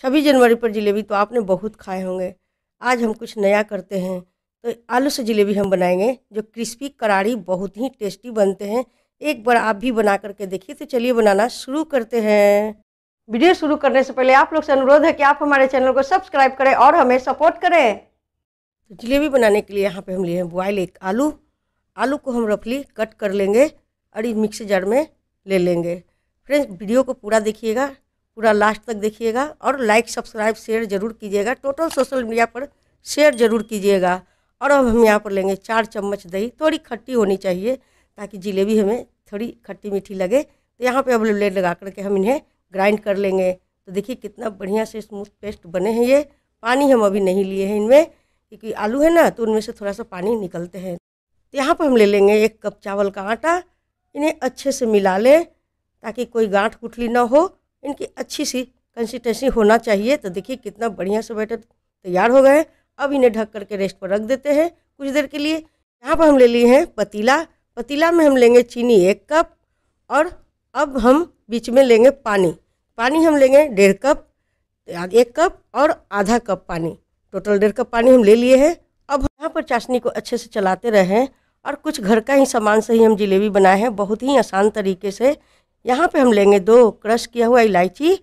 छब्बीस जनवरी पर जलेबी तो आपने बहुत खाए होंगे आज हम कुछ नया करते हैं तो आलू से जलेबी हम बनाएंगे जो क्रिस्पी करारी बहुत ही टेस्टी बनते हैं एक बार आप भी बना करके देखिए तो चलिए बनाना शुरू करते हैं वीडियो शुरू करने से पहले आप लोग से अनुरोध है कि आप हमारे चैनल को सब्सक्राइब करें और हमें सपोर्ट करें तो जलेबी बनाने के लिए यहाँ पे हम लिए हैं बॉयल एक आलू आलू को हम रफली कट कर लेंगे और इस मिक्सर जार में ले लेंगे फ्रेंड्स वीडियो को पूरा देखिएगा पूरा लास्ट तक देखिएगा और लाइक सब्सक्राइब शेयर जरूर कीजिएगा टोटल सोशल मीडिया पर शेयर जरूर कीजिएगा और अब हम यहाँ पर लेंगे चार चम्मच दही थोड़ी खट्टी होनी चाहिए ताकि जलेबी हमें थोड़ी खट्टी मीठी लगे तो यहाँ पे अब लेड लगा करके हम इन्हें ग्राइंड कर लेंगे तो देखिए कितना बढ़िया से स्मूथ पेस्ट बने हैं ये पानी हम अभी नहीं लिए हैं इनमें क्योंकि आलू है ना तो उनमें से थोड़ा सा पानी निकलते हैं तो यहाँ पर हम ले लेंगे एक कप चावल का आटा इन्हें अच्छे से मिला लें ताकि कोई गांठ गुठली ना हो इनकी अच्छी सी कंसिस्टेंसी होना चाहिए तो देखिए कितना बढ़िया से बैटर तैयार हो गए अब इन्हें ढक करके रेस्ट पर रख देते हैं कुछ देर के लिए यहाँ पर हम ले लिए हैं पतीला पतीला में हम लेंगे चीनी एक कप और अब हम बीच में लेंगे पानी पानी हम लेंगे डेढ़ कप एक कप और आधा कप पानी टोटल डेढ़ कप पानी हम ले लिए हैं अब यहाँ पर चाशनी को अच्छे से चलाते रहें और कुछ घर का ही सामान से ही हम जलेबी बनाए हैं बहुत ही आसान तरीके से यहाँ पे हम लेंगे दो क्रश किया हुआ इलायची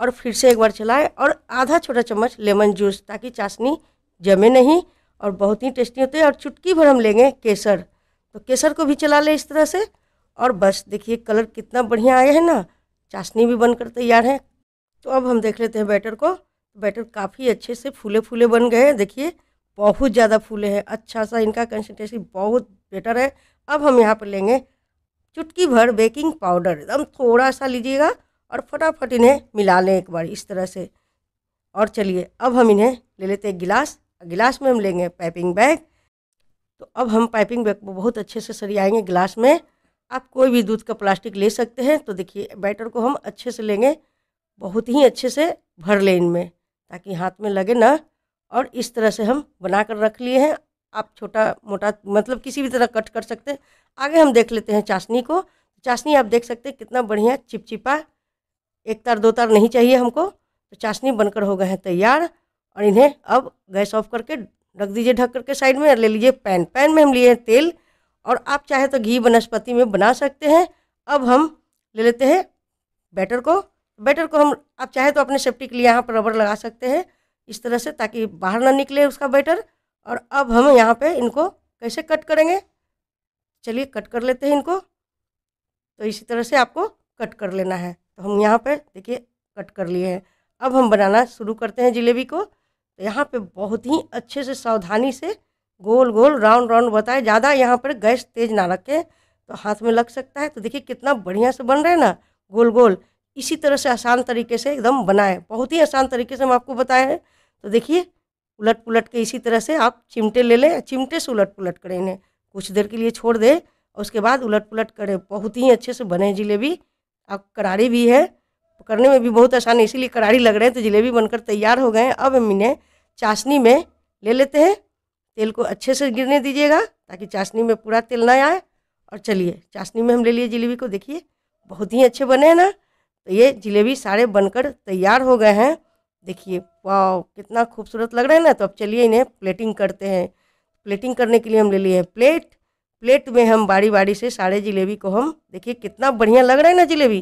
और फिर से एक बार चलाएं और आधा छोटा चम्मच लेमन जूस ताकि चाशनी जमे नहीं और बहुत ही टेस्टी होते हैं और चुटकी भर हम लेंगे केसर तो केसर को भी चला लें इस तरह से और बस देखिए कलर कितना बढ़िया आया है ना चाशनी भी बनकर तैयार है तो अब हम देख लेते हैं बैटर को बैटर काफ़ी अच्छे से फूले फूले बन गए हैं देखिए बहुत ज़्यादा फूले हैं अच्छा सा इनका कंसिस्टेंसी बहुत बेटर है अब हम यहाँ पर लेंगे चुटकी भर बेकिंग पाउडर एकदम थोड़ा सा लीजिएगा और फटाफट इन्हें मिला लें एक बार इस तरह से और चलिए अब हम इन्हें ले लेते हैं गिलास गिलास में हम लेंगे पाइपिंग बैग तो अब हम पाइपिंग बैग को बहुत अच्छे से सरियाएंगे गिलास में आप कोई भी दूध का प्लास्टिक ले सकते हैं तो देखिए बैटर को हम अच्छे से लेंगे बहुत ही अच्छे से भर लें इनमें ताकि हाथ में लगे ना और इस तरह से हम बना कर रख लिए हैं आप छोटा मोटा मतलब किसी भी तरह कट कर सकते हैं आगे हम देख लेते हैं चाशनी को चाशनी आप देख सकते हैं कितना बढ़िया चिपचिपा एक तार दो तार नहीं चाहिए हमको तो चाशनी बनकर हो गए हैं तैयार और इन्हें अब गैस ऑफ करके रख दीजिए ढक करके साइड में और ले लीजिए पैन पैन में हम लिए हैं तेल और आप चाहे तो घी वनस्पति में बना सकते हैं अब हम ले लेते हैं बैटर को बैटर को हम आप चाहे तो अपने सेफ्टी के लिए यहाँ पर रबर लगा सकते हैं इस तरह से ताकि बाहर ना निकले उसका बैटर और अब हम यहाँ पे इनको कैसे कट करेंगे चलिए कट कर लेते हैं इनको तो इसी तरह से आपको कट कर लेना है तो हम यहाँ पे देखिए कट कर लिए हैं अब हम बनाना शुरू करते हैं जिलेबी को तो यहाँ पे बहुत ही अच्छे से सावधानी से गोल गोल राउंड राउंड बताए ज़्यादा यहाँ पर गैस तेज़ ना रखें तो हाथ में लग सकता है तो देखिए कितना बढ़िया से बन रहा है ना गोल गोल इसी तरह से आसान तरीके से एकदम बनाएं बहुत ही आसान तरीके से हम आपको बताए हैं तो देखिए उलट पुलट के इसी तरह से आप चिमटे ले लें चिमटे से उलट पुलट करें इन्हें कुछ देर के लिए छोड़ दें और उसके बाद उलट पुलट करें बहुत ही अच्छे से बने जिलेबी आप करारी भी है करने में भी बहुत आसान है इसीलिए करारी लग रहे हैं तो जिलेबी बनकर तैयार हो गए हैं अब हम इन्हें चाशनी में ले लेते हैं तेल को अच्छे से गिरने दीजिएगा ताकि चाशनी में पूरा तेल ना आए और चलिए चाशनी में हम ले लिए जिलेबी को देखिए बहुत ही अच्छे बने हैं ना तो ये जिलेबी सारे बनकर तैयार हो गए हैं देखिए वाह कितना खूबसूरत लग रहा है ना तो अब चलिए इन्हें प्लेटिंग करते हैं प्लेटिंग करने के लिए हम ले लिए हैं प्लेट प्लेट में हम बारी बारी से सारे जिलेबी को हम देखिए कितना बढ़िया लग रहा है ना जिलेबी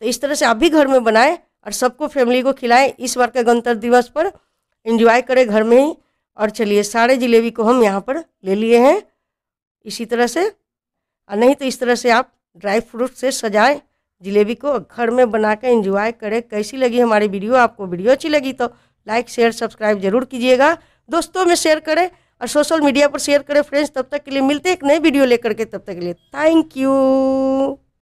तो इस तरह से आप भी घर में बनाएं और सबको फैमिली को खिलाएं इस बार के गणतंत्र दिवस पर एंजॉय करें घर में ही और चलिए सारे जिलेबी को हम यहाँ पर ले लिए हैं इसी तरह से और नहीं तो इस तरह से आप ड्राई फ्रूट से सजाएं जिलेबी को घर में बना के इंजॉय करें कैसी लगी हमारी वीडियो आपको वीडियो अच्छी लगी तो लाइक शेयर सब्सक्राइब जरूर कीजिएगा दोस्तों में शेयर करें और सोशल मीडिया पर शेयर करें फ्रेंड्स तब तक के लिए मिलते हैं एक नई वीडियो लेकर के तब तक के लिए थैंक यू